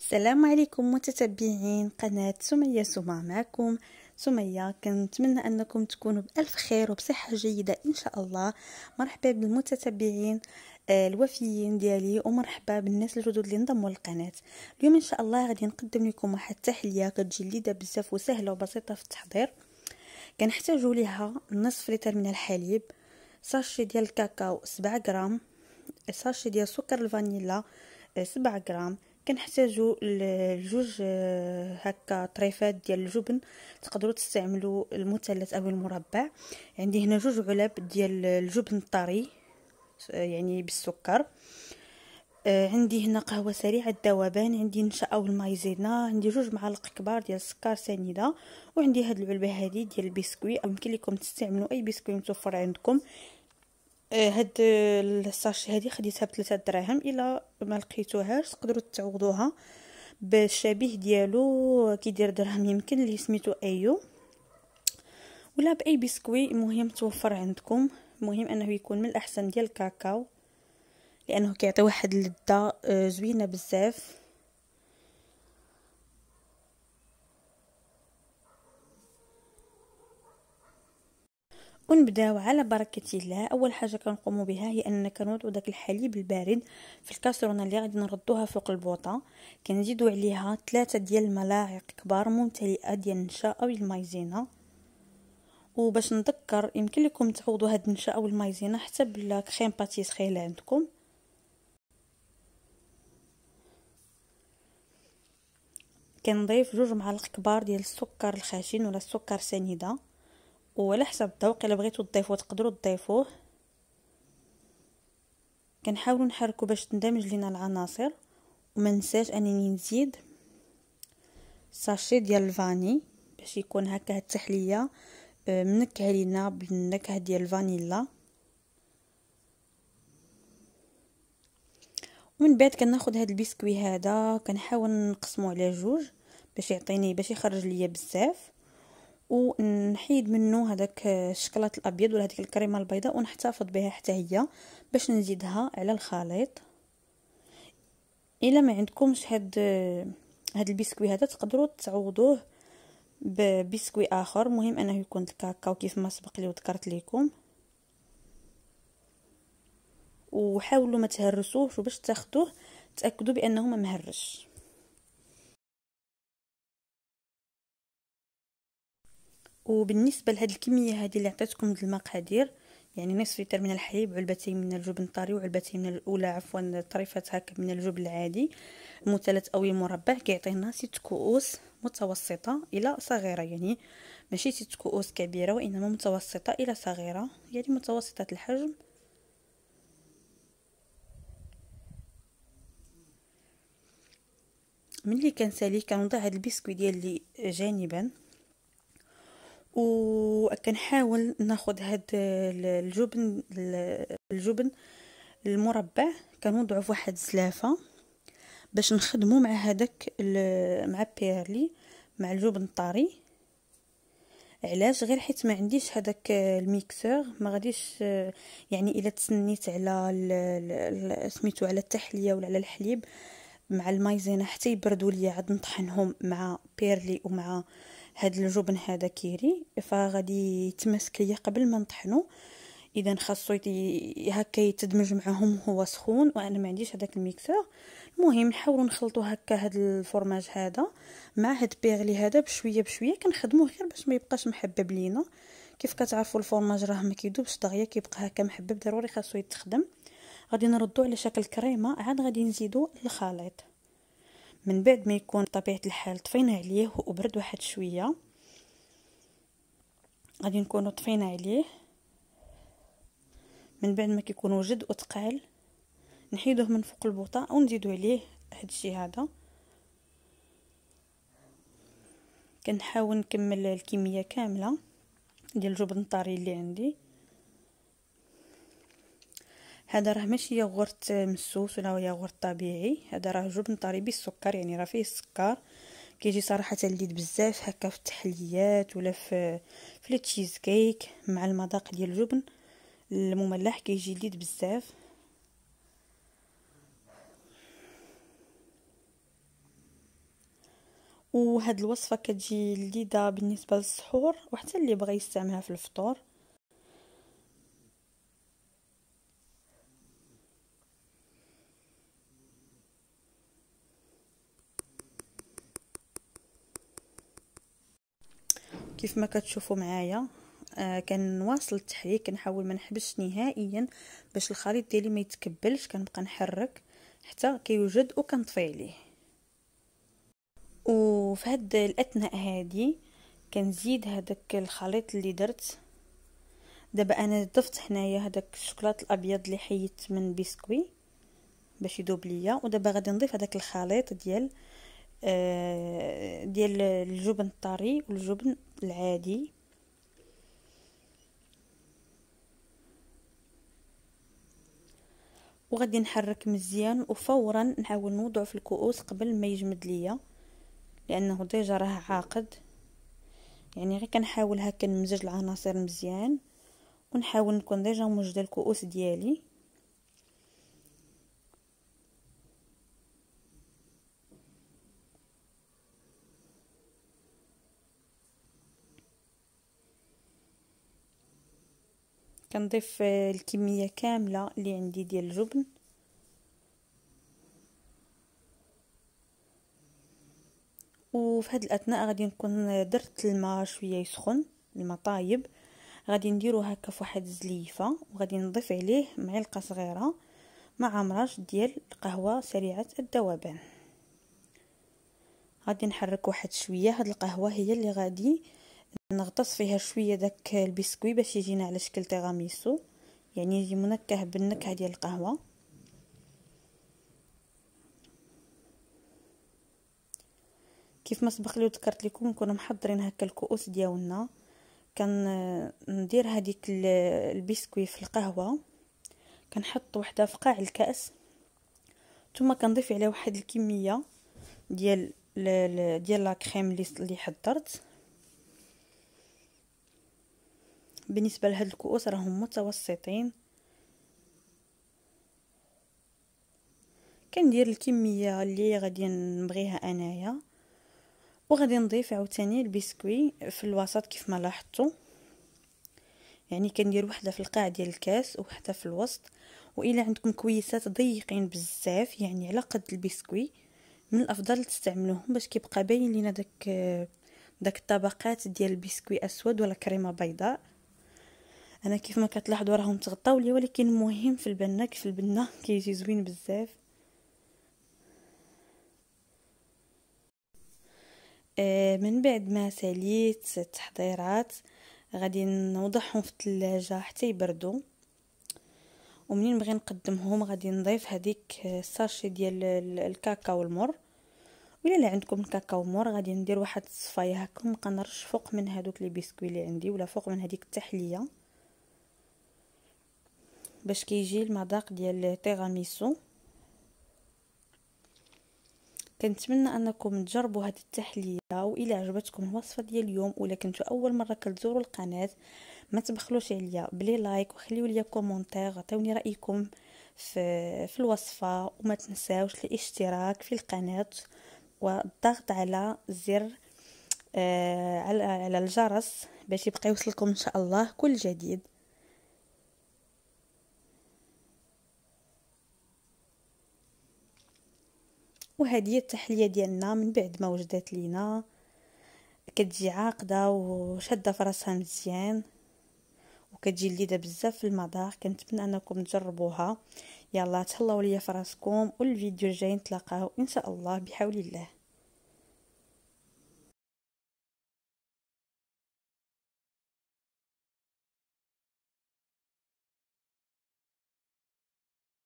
السلام عليكم متتبعين قناة سمية سما معكم سمية كنتمنى أنكم تكونوا بألف خير وبصحة جيدة إن شاء الله مرحبا بالمتتبعين آه، الوفيين ديالي ومرحبا بالناس الجدد اللي انضموا للقناة اليوم إن شاء الله غادي نقدم لكم واحد التحلية كتجلدة بزاف وسهلة وبسيطة في التحضير كنحتاجوا ليها نصف لتر من الحليب ساشي ديال الكاكاو سبعة غرام ساشي ديال سكر الفانيلا آه، سبعة غرام كنحتاجو لجوج آه، هكا طريفات ديال الجبن تقدروا تستعملوا المثلث او المربع عندي هنا جوج علب ديال الجبن الطري آه، يعني بالسكر آه، عندي هنا قهوه سريعه الذوبان عندي نشا او المايزينا عندي جوج معالق كبار ديال السكر سنيده وعندي هاد العلبه هذه ديال البسكوي يمكن لكم تستعملوا اي بسكوي متوفر عندكم آه، هاد الساشي هادي خديتها 3 دراهم الا ما لقيتوهاش تقدروا تعوضوها بالشبيه ديالو كيدير درهم يمكن اللي سميتو ايو ولا باي بسكوي المهم توفر عندكم المهم انه يكون من الاحسن ديال الكاكاو لانه كيعطي واحد اللذه آه، زوينه بزاف ونبداو على بركه الله اول حاجه كنقومو بها هي اننا كنوضعو داك الحليب البارد في الكاسرونه اللي غادي نردوها فوق البوطه كنزيدو عليها ثلاثة ديال الملاعق كبار ممتلئه ديال النشا او المايزينا وباش نذكر يمكن لكم تعوضوا هاد النشا او المايزينا حتى بالكريم باتيسري اللي عندكم كنضيف جوج معالق كبار ديال السكر الخشن ولا السكر سنيده وعلى حسب الذوق الا بغيتو تضيفوه تقدروا تضيفوه كنحاولوا نحركو باش تندمج لينا العناصر وما ننساش انني نزيد ساشي ديال الفاني باش يكون هكا التحليه آه، منكه لينا بالنكهه ديال الفانيلا ومن بعد كناخد هاد البسكوي هذا كنحاول نقسمه على جوج باش يعطيني باش يخرج ليا بزاف ونحيد منه هذاك الشكلاط الابيض ولا هذيك الكريمه البيضاء ونحتفظ بها حتى هي باش نزيدها على الخليط الا ما عندكمش هاد هاد البسكوي هذا تقدروا تعوضوه ببسكوي اخر مهم انه يكون الكاكاو كيف ما سبق لي وذكرت لكم وحاولوا ما تهرسوه باش تاخدوه تاكدوا بانه ما مهرش وبالنسبه لهاد الكميه هذه اللي عطيتكم المقادير يعني نصف لتر من الحليب علبتين من الجبن الطري وعلبتين من الاولى عفوا طريفات هكا من الجبن العادي المثلث او المربع كيعطينا ست كؤوس متوسطه الى صغيره يعني ماشي ست كؤوس كبيره وانما متوسطه الى صغيره يعني متوسطه الحجم ملي كنسالي كنوضع هاد البسكويت ديال لي جانبا وكنحاول ناخذ هاد الجبن الجبن المربع كنوضعو في واحد الزلافه باش نخدمو مع هذاك مع بيرلي مع الجبن الطري علاش غير حيت ما عنديش هذاك الميكسور ما غاديش يعني الا تسنيت على سميتو على التحليه ولا على الحليب مع المايزينا حتى يبردوا ليا عاد نطحنهم مع بيرلي ومع آه هاد الجبن هذا كيري فغادي يتماسك ليا قبل ما نطحنو اذا خاصو هكا يتدمج معاهم هو سخون وانا ما عنديش هذاك الميكسور المهم نحاولوا نخلطوا هكا هاد الفرماج هذا مع هاد بيغلي هذا بشويه بشويه كنخدموه غير باش ما يبقاش محبب لينا كيف كتعرفوا الفرماج راه ما كيدوبش دغيا كيبقى هكا محبب ضروري خاصو يتخدم غادي نردو على شكل كريمه عاد غادي نزيدو الخليط من بعد ما يكون طبيعة الحال طفينا عليه وبرد واحد شوية غادي نكونوا طفينا عليه من بعد ما كيكون وجد وتقال نحيدوه من فوق البوطه ونزيدو عليه هادشي هذا كنحاول نكمل الكميه كامله ديال الجبن الطري اللي عندي هذا راه ماشي ياغورت مسوس ولا ياغورت طبيعي هذا راه جبن طري بالسكر السكر يعني راه فيه السكر كيجي صراحه لذيذ بزاف هكا في التحليات ولا في في التشيز كيك مع المذاق ديال الجبن المملح كيجي لذيذ بزاف وهاد الوصفه كتجي لذيذه بالنسبه للسحور وحتى اللي بغى يستعملها في الفطور كيف ما كتشوفوا معايا آه كنواصل التحريك كنحاول ما نحبسش نهائيا باش الخليط ديالي ما يتكبلش كنبقى نحرك حتى كيوجد وكنطفي عليه وفي هاد الاثناء هادي كنزيد هذاك الخليط اللي درت دابا انا ضفت هنايا هذاك الشوكولاط الابيض اللي حيدت من بسكوي باش يذوب ليا ودابا غادي نضيف هذاك الخليط ديال آه، ديال الجبن الطري والجبن العادي وغادي نحرك مزيان وفورا نحاول نوضعه في الكؤوس قبل ما يجمد ليا لانه ديجا راه عاقد يعني غير كنحاول هكا نمزج العناصر مزيان ونحاول نكون ديجا موجده الكؤوس ديالي كنضيف آه، الكميه كامله اللي عندي ديال الجبن وفي هاد الاثناء غادي نكون درت الماء شويه يسخن الماء طايب غادي نديرو هكا فواحد الزليفه وغادي نضيف عليه معلقه صغيره مع مراج ديال القهوه سريعه الذوبان غادي نحرك واحد شويه هاد القهوه هي اللي غادي آه نغطس فيها شويه داك البسكوي باش يجينا على شكل تيراميسو يعني يجي منكه بالنكهه ديال القهوه كيف ما سبق لي وذكرت لكم كنا محضرين هكا الكؤوس ديالنا كندير آه، هذيك البسكوي في القهوه كنحط وحده في قاع الكاس ثم كنضيف عليه واحد الكميه ديال ديال لا كريم اللي حضرت بالنسبة لهاد الكؤوس راهم متوسطين كندير الكمية اللي غادي نبغيها انايا وغادي نضيف عاوتاني البسكوي في الوسط كيف ما لاحظتوا يعني كندير وحده في القاع ديال الكاس وحده في الوسط والا عندكم كويسات ضيقين بزاف يعني على قد البسكوي من الافضل تستعملوهم باش كيبقى باين لينا داك داك الطبقات ديال البسكوي اسود ولا كريمه بيضاء انا كيف ما كتلاحظوا راهم تغطاو لي ولكن المهم في البنه كيف البنه كيجي زوين بزاف آه، من بعد ما ساليت التحضيرات غادي نوضعهم في الثلاجه حتى يبردوا ومنين نبغي نقدمهم غادي نضيف هذيك آه، الساشي ديال الكاكاو المر ولا اللي عندكم الكاكاو مر غادي ندير واحد الصفايه هكا نبقى نرش فوق من هذوك لي بيسكوي اللي عندي ولا فوق من هذيك التحليه باش كيجي المذاق ديال التيراميسو كنتمنى انكم تجربوا هذه التحليه والى عجبتكم الوصفه ديال اليوم ولا كنتو اول مره كتزوروا القناه ما تبخلوش عليا بلي لايك وخليو لي كومونتير عطيوني رايكم في في الوصفه وما تنساوش الاشتراك في القناه والضغط على زر آه على على الجرس باش يبقى يوصلكم ان شاء الله كل جديد وهذه هي التحليه ديالنا من بعد ما وجدات لينا كتجي عاقده وشاده في راسها مزيان وكتجي لذيذه بزاف في المذاق كنتمنى انكم تجربوها يلا تهلاو ليا في راسكم والفيديو الجاي نتلاقاو ان شاء الله بحول الله